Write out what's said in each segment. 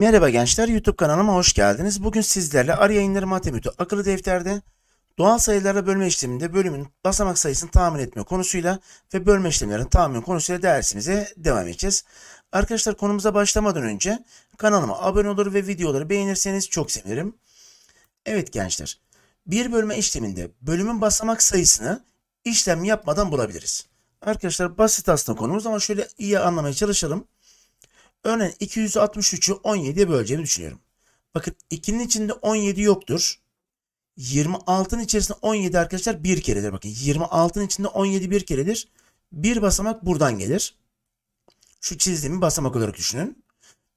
Merhaba gençler, YouTube kanalıma hoş geldiniz. Bugün sizlerle arı yayınları matematiği akıllı defterde doğal sayılara bölme işleminde bölümün basamak sayısını tahmin etme konusuyla ve bölme işlemlerin tahmin konusuyla dersimize devam edeceğiz. Arkadaşlar konumuza başlamadan önce kanalıma abone olur ve videoları beğenirseniz çok sevinirim. Evet gençler, bir bölme işleminde bölümün basamak sayısını işlem yapmadan bulabiliriz. Arkadaşlar basit aslında konumuz ama şöyle iyi anlamaya çalışalım. Örneğin 263'ü 17'ye böleceğimi düşünüyorum. Bakın 2'nin içinde 17 yoktur. 26'nın içerisinde 17 arkadaşlar bir keredir. Bakın 26'nın içinde 17 bir keredir. Bir basamak buradan gelir. Şu çizdiğimi basamak olarak düşünün.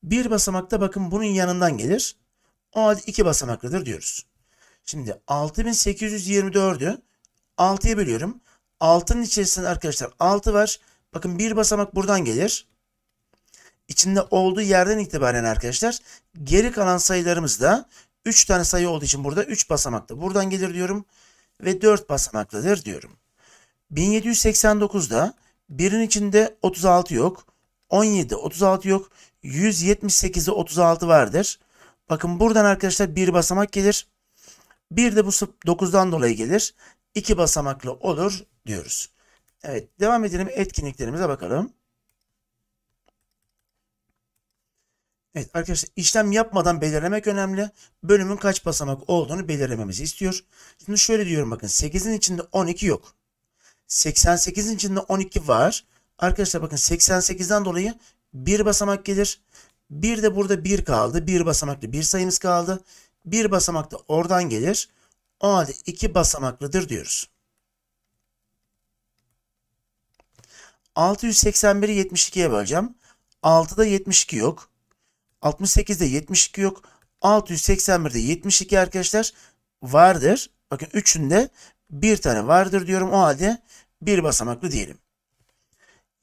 Bir basamakta bakın bunun yanından gelir. O halde iki basamaklıdır diyoruz. Şimdi 6824'ü 6'ya bölüyorum. 6'nın içerisinde arkadaşlar 6 var. Bakın bir basamak buradan gelir içinde olduğu yerden itibaren arkadaşlar geri kalan sayılarımız da 3 tane sayı olduğu için burada 3 basamaklı buradan gelir diyorum ve 4 basamaklıdır diyorum. 1789'da birin içinde 36 yok. 17, 36 yok. 178'de 36 vardır. Bakın buradan arkadaşlar bir basamak gelir. Bir de bu 9'dan dolayı gelir. 2 basamaklı olur diyoruz. Evet devam edelim etkinliklerimize bakalım. Evet arkadaşlar işlem yapmadan belirlemek önemli. Bölümün kaç basamak olduğunu belirlememizi istiyor. Şimdi şöyle diyorum bakın 8'in içinde 12 yok. 88'in içinde 12 var. Arkadaşlar bakın 88'den dolayı bir basamak gelir. Bir de burada bir kaldı. Bir basamaklı bir sayımız kaldı. Bir basamak da oradan gelir. O halde iki basamaklıdır diyoruz. 681'i 72'ye böleceğim. 6'da 72 yok. 68'de 72 yok. 681'de 72 arkadaşlar vardır. Bakın üçünde bir tane vardır diyorum. O halde bir basamaklı diyelim.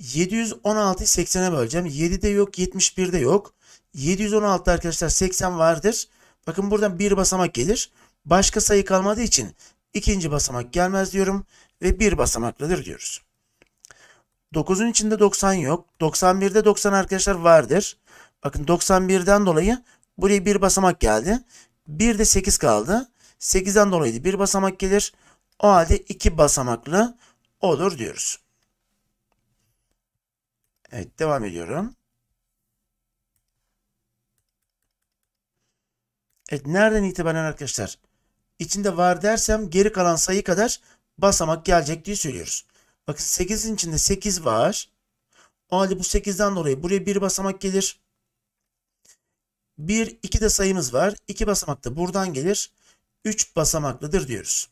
716'yı 80'e böleceğim. 7'de yok, 71'de yok. 716 arkadaşlar 80 vardır. Bakın buradan bir basamak gelir. Başka sayı kalmadığı için ikinci basamak gelmez diyorum ve bir basamaklıdır diyoruz. 9'un içinde 90 yok. 91'de 90 arkadaşlar vardır. Bakın 91'den dolayı buraya bir basamak geldi. Bir de 8 kaldı. 8'den dolayı bir basamak gelir. O halde iki basamaklı olur diyoruz. Evet devam ediyorum. Evet nereden itibaren arkadaşlar? İçinde var dersem geri kalan sayı kadar basamak gelecek diye söylüyoruz. Bakın 8'in içinde 8 var. O halde bu 8'den dolayı buraya bir basamak gelir. 1, 2 de sayımız var. 2 basamakta buradan gelir. 3 basamaklıdır diyoruz.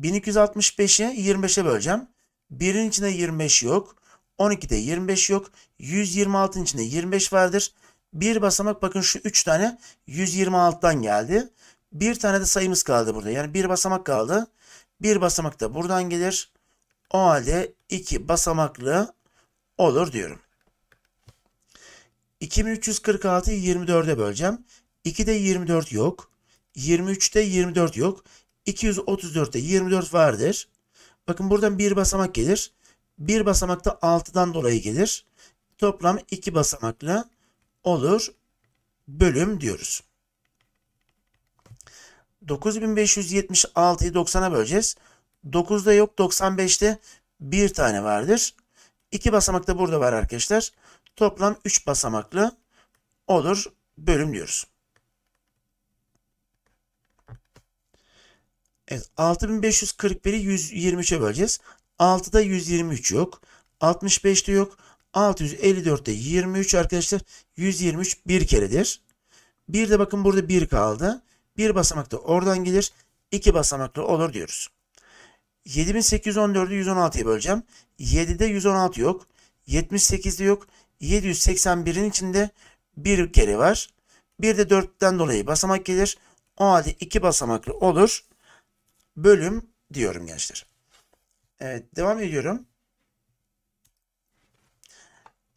1265'i 25'e böleceğim. 1'in içinde 25 yok. 12'de 25 yok. 126'ın içinde 25 vardır. Bir basamak bakın şu 3 tane 126'dan geldi. Bir tane de sayımız kaldı burada. Yani bir basamak kaldı. Bir basamak da buradan gelir. O halde 2 basamaklı olur diyorum. 2346'yı 24'e böleceğim. 2'de 24 yok. 23'te 24 yok. 234'te 24 vardır. Bakın buradan bir basamak gelir. Bir basamakta 6'dan dolayı gelir. Toplam 2 basamakla olur bölüm diyoruz. 9576'yı 90'a böleceğiz. 9'da yok 95'te bir tane vardır. 2 da burada var arkadaşlar. Toplam 3 basamaklı olur bölüm diyoruz. Evet 6541'i 123'e böleceğiz. 6'da 123 yok. 65'te yok. 654'te 23 arkadaşlar. 123 bir keredir. Bir de bakın burada 1 kaldı. Bir basamakta oradan gelir. 2 basamaklı olur diyoruz. 7814'ü 116'ya böleceğim. 7'de 116 yok. 78'de yok. 781'in içinde bir kere var. Bir de 4'ten dolayı basamak gelir. O halde 2 basamaklı olur. Bölüm diyorum gençler. Evet devam ediyorum.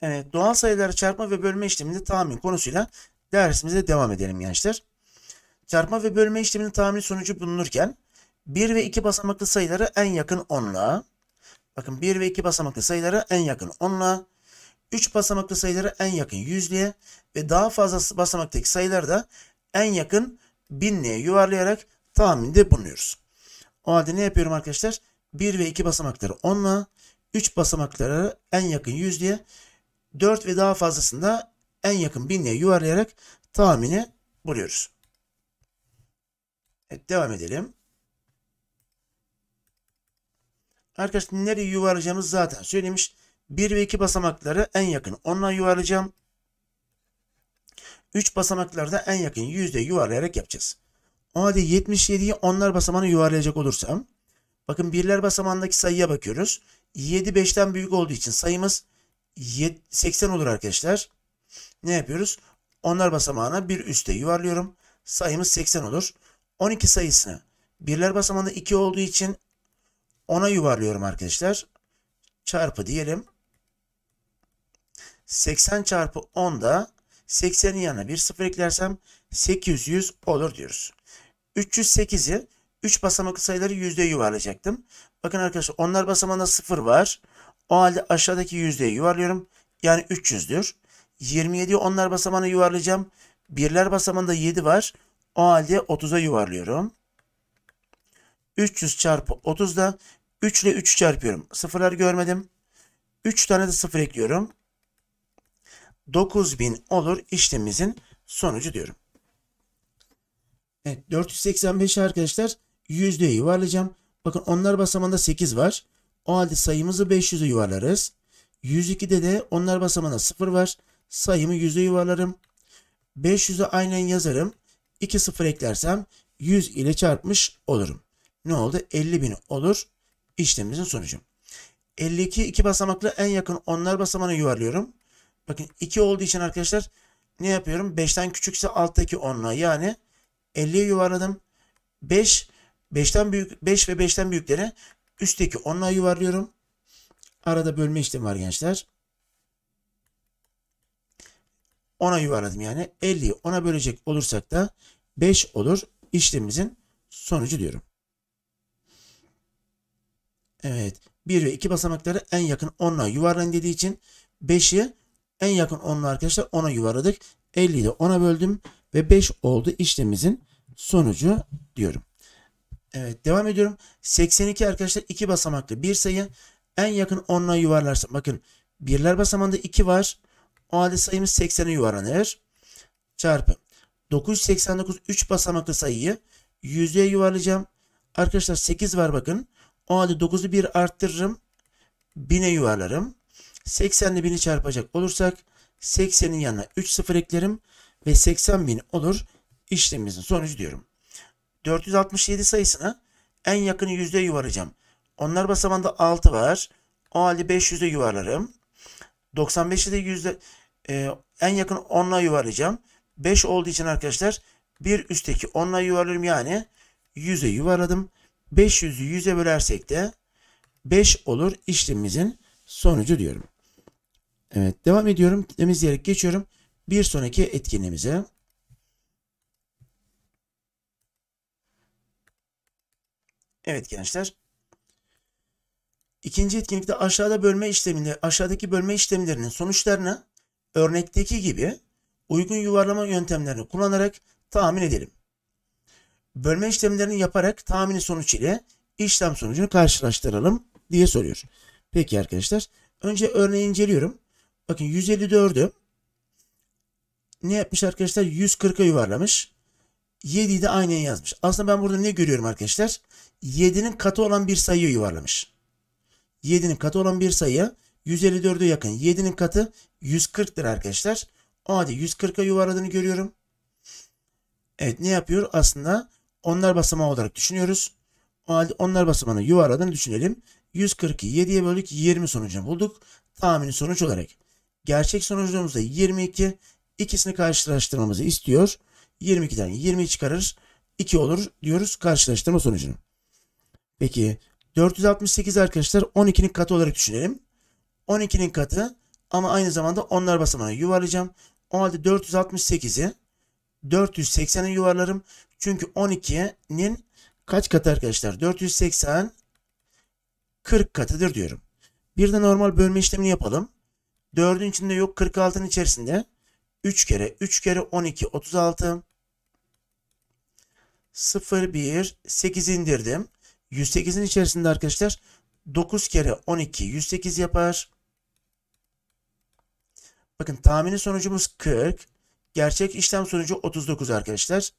Evet doğal sayıları çarpma ve bölme işleminde tahmin konusuyla dersimize devam edelim gençler. Çarpma ve bölme işleminin tahmini sonucu bulunurken 1 ve 2 basamaklı sayıları en yakın 10'la. Bakın 1 ve 2 basamaklı sayıları en yakın 10'la. 3 basamaklı sayıları en yakın yüzlüğe ve daha fazla basamaktaki sayıları da en yakın binliğe yuvarlayarak tahminde bulunuyoruz. O halde ne yapıyorum arkadaşlar? 1 ve 2 basamakları 10'la, 3 basamakları en yakın yüzlüğe, 4 ve daha fazlasında en yakın binliğe yuvarlayarak tahmini buluyoruz. Evet devam edelim. Arkadaşlar nereye yuvarlayacağımız zaten söylemiş. 1 ve 2 basamakları en yakın onla yuvarlayacağım. 3 basamaklarda en yakın yüzde yuvarlayarak yapacağız. O halde 77'yi onlar basamağını yuvarlayacak olursam. Bakın birler basamağındaki sayıya bakıyoruz. 7 5'ten büyük olduğu için sayımız 80 olur arkadaşlar. Ne yapıyoruz? Onlar basamağına bir üste yuvarlıyorum. Sayımız 80 olur. 12 sayısını birler basamağında 2 olduğu için 10'a yuvarlıyorum arkadaşlar. Çarpı diyelim. 80 çarpı 10 da 80'in yanına bir sıfır eklersem 800 olur diyoruz. 308'i 3 basamaklı sayıları yüzdeye yuvarlayacaktım. Bakın arkadaşlar onlar basamağında 0 var. O halde aşağıdaki yüzdeye yuvarlıyorum. Yani 300'dür. 27'yi onlar basamağına yuvarlayacağım. Birler basamağında 7 var. O halde 30'a yuvarlıyorum. 300 çarpı 30 da 3 ile 3 çarpıyorum. Sıfırlar görmedim. 3 tane de 0 ekliyorum. 9000 olur işlemimizin sonucu diyorum. Evet 485 arkadaşlar yüzdeye yuvarlayacağım. Bakın onlar basamağında 8 var. O halde sayımızı 500'e yuvarlarız. 102'de de onlar basamağında 0 var. Sayımı 100'e yuvarlarım. 500'ü aynen yazarım. 2 0 eklersem 100 ile çarpmış olurum. Ne oldu? 50.000 olur işlemimizin sonucu. 52 iki basamaklı en yakın onlar basamağına yuvarlıyorum. Bakın 2 olduğu için arkadaşlar ne yapıyorum? 5'ten küçükse alttaki 10'la yani 50'ye yuvarladım. 5 5'ten büyük 5 ve 5'ten büyüklere üstteki 10'la yuvarlıyorum. Arada bölme işlemi var gençler. 10'a yuvarladım yani 50'yi 10'a bölecek olursak da 5 olur işlemimizin sonucu diyorum. Evet 1 ve 2 basamakları en yakın 10'la yuvarlan dediği için 5'i en yakın 10'un arkadaşlar 10'a yuvarladık. 50'yi de 10'a böldüm ve 5 oldu işlemimizin sonucu diyorum. Evet devam ediyorum. 82 arkadaşlar 2 basamaklı bir sayı. En yakın 10'una yuvarlarsak bakın birler basamağında 2 var. O halde sayımız 80'e yuvarlanır. Çarpı. 989 3 basamaklı sayıyı 100'e yuvarlayacağım. Arkadaşlar 8 var bakın. O halde 9'u 1 arttırırım. 1000'e yuvarlarım. 80 ile 1'i çarpacak olursak 80'in yanına 3 sıfır eklerim ve 80 bin olur işlemimizin sonucu diyorum. 467 sayısına en yakını yüzde yuvarlayacağım. Onlar basamanda 6 var. O halde 500'e yuvarlarım. 95'i de yüzde e, en yakın 10'la yuvarlayacağım. 5 olduğu için arkadaşlar bir üstteki 10'la yuvarlarım yani 100'e yuvarladım. 500'ü 100'e bölersek de 5 olur işlemimizin sonucu diyorum. Evet devam ediyorum. Temizleyerek geçiyorum. Bir sonraki etkinliğimize. Evet gençler. İkinci etkinlikte aşağıda bölme işlemleri, aşağıdaki bölme işlemlerinin sonuçlarını örnekteki gibi uygun yuvarlama yöntemlerini kullanarak tahmin edelim. Bölme işlemlerini yaparak tahmini sonuç ile işlem sonucunu karşılaştıralım diye soruyor. Peki arkadaşlar önce örneği inceliyorum. Bakın 154'ü ne yapmış arkadaşlar? 140'a yuvarlamış. 7'yi de aynen yazmış. Aslında ben burada ne görüyorum arkadaşlar? 7'nin katı olan bir sayıyı yuvarlamış. 7'nin katı olan bir sayı 154'ü yakın. 7'nin katı 140'tır arkadaşlar. O halde 140'a yuvarladığını görüyorum. Evet ne yapıyor? Aslında onlar basamağı olarak düşünüyoruz. O halde onlar basamağını yuvarladığını düşünelim. 140'ı 7'ye böldük 20 sonucunu bulduk. Tahmini sonuç olarak gerçek sonucumuzda 22. İkisini karşılaştırmamızı istiyor. 22'den 20 çıkarır. 2 olur diyoruz karşılaştırma sonucunu. Peki 468 arkadaşlar 12'nin katı olarak düşünelim. 12'nin katı ama aynı zamanda onlar basamağına yuvarlayacağım. O halde 468'i 480'e yuvarlarım. Çünkü 12'nin kaç katı arkadaşlar? 480 40 katıdır diyorum. Bir de normal bölme işlemini yapalım. 4'ün içinde yok 46'ın içerisinde 3 kere 3 kere 12 36 0 1 8 indirdim. 108'in içerisinde arkadaşlar 9 kere 12 108 yapar. Bakın tahmini sonucumuz 40. Gerçek işlem sonucu 39 arkadaşlar.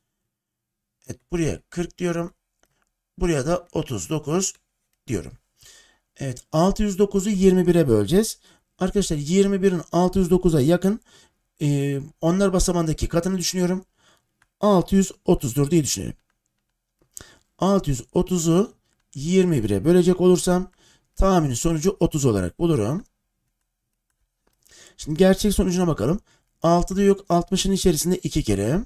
Evet buraya 40 diyorum. Buraya da 39 diyorum. Evet 609'u 21'e böleceğiz. Arkadaşlar 21'in 609'a yakın e, onlar basamandaki katını düşünüyorum. 630'dur diye düşünüyorum. 630'u 21'e bölecek olursam tahmini sonucu 30 olarak bulurum. Şimdi gerçek sonucuna bakalım. 6'da yok 60'ın içerisinde 2 kere.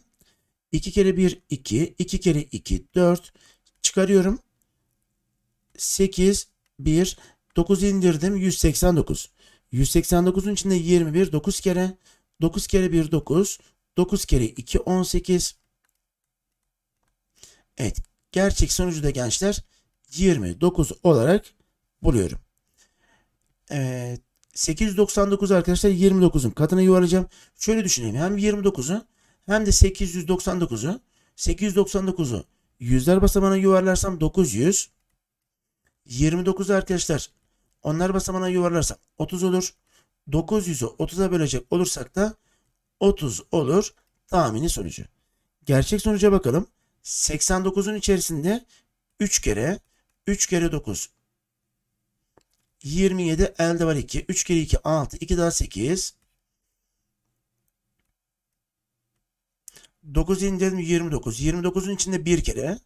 2 kere 1 2. 2 kere 2 4. Çıkarıyorum. 8 1. 9 indirdim 189. 189'un içinde 21 9 kere. 9 kere 1 9. 9 kere 2 18. Evet. Gerçek sonucu da gençler 29 olarak buluyorum. Evet. 899 arkadaşlar 29'un katına yuvarlayacağım. Şöyle düşünelim. Hem 29'u hem de 899'u 899'u yüzler basamağına yuvarlarsam 900. 29 arkadaşlar onlar basamağına yuvarlarsak 30 olur. 900'ü 30'a bölecek olursak da 30 olur tahmini sonucu. Gerçek sonuca bakalım. 89'un içerisinde 3 kere 3 kere 9 27 elde var 2. 3 kere 2 6. 2 daha 8. 9 indirdim 29. 29'un içinde 1 kere.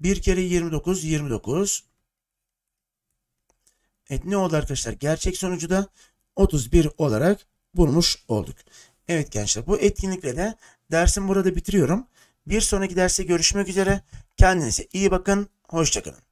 1 kere 29 29. Evet ne oldu arkadaşlar? Gerçek sonucu da 31 olarak bulmuş olduk. Evet gençler bu etkinlikle de dersimi burada bitiriyorum. Bir sonraki derste görüşmek üzere. Kendinize iyi bakın. Hoşçakalın.